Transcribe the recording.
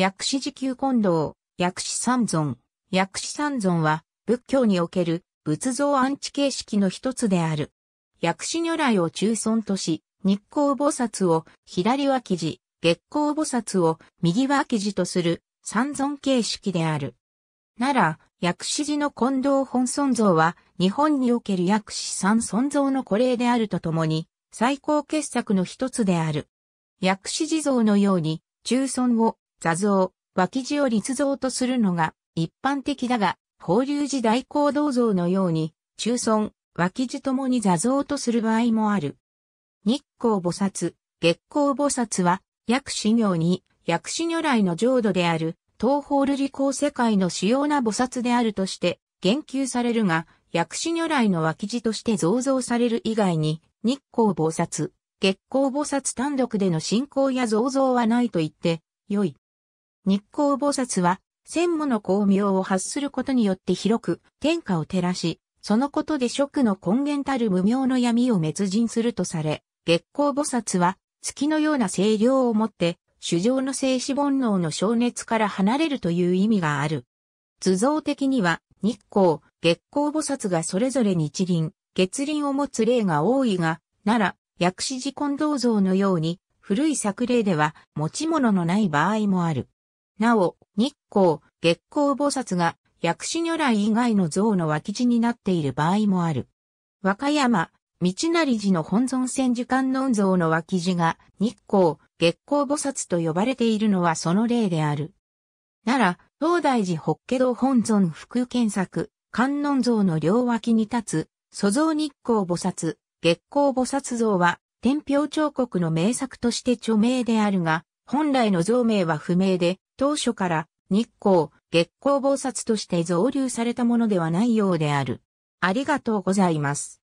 薬師寺旧近藤、薬師三尊。薬師三尊は、仏教における仏像安置形式の一つである。薬師如来を中尊とし、日光菩薩を左脇寺、月光菩薩を右脇寺とする三尊形式である。なら、薬師寺の近藤本尊像は、日本における薬師三尊像の古例であるとともに、最高傑作の一つである。薬師寺像のように、中尊を座像、脇地を立像とするのが一般的だが、法隆寺大行動像のように、中尊、脇地ともに座像とする場合もある。日光菩薩、月光菩薩は、薬師行に、薬師如来の浄土である、東方瑠璃光世界の主要な菩薩であるとして、言及されるが、薬師如来の脇地として造像される以外に、日光菩薩、月光菩薩単独での信仰や造像はないと言って、良い。日光菩薩は、千もの光明を発することによって広く天下を照らし、そのことで食の根源たる無明の闇を滅人するとされ、月光菩薩は月のような清涼をもって、主上の静止煩悩の消熱から離れるという意味がある。図像的には、日光、月光菩薩がそれぞれ日輪、月輪を持つ例が多いが、奈良、薬師寺金銅像のように、古い作例では持ち物のない場合もある。なお、日光、月光菩薩が薬師如来以外の像の脇地になっている場合もある。和歌山、道成寺の本尊千手観音像の脇地が日光、月光菩薩と呼ばれているのはその例である。奈良、東大寺北家道本尊福建作、観音像の両脇に立つ、祖像日光菩薩、月光菩薩像は、天平彫刻の名作として著名であるが、本来の像名は不明で、当初から日光、月光菩薩として増立されたものではないようである。ありがとうございます。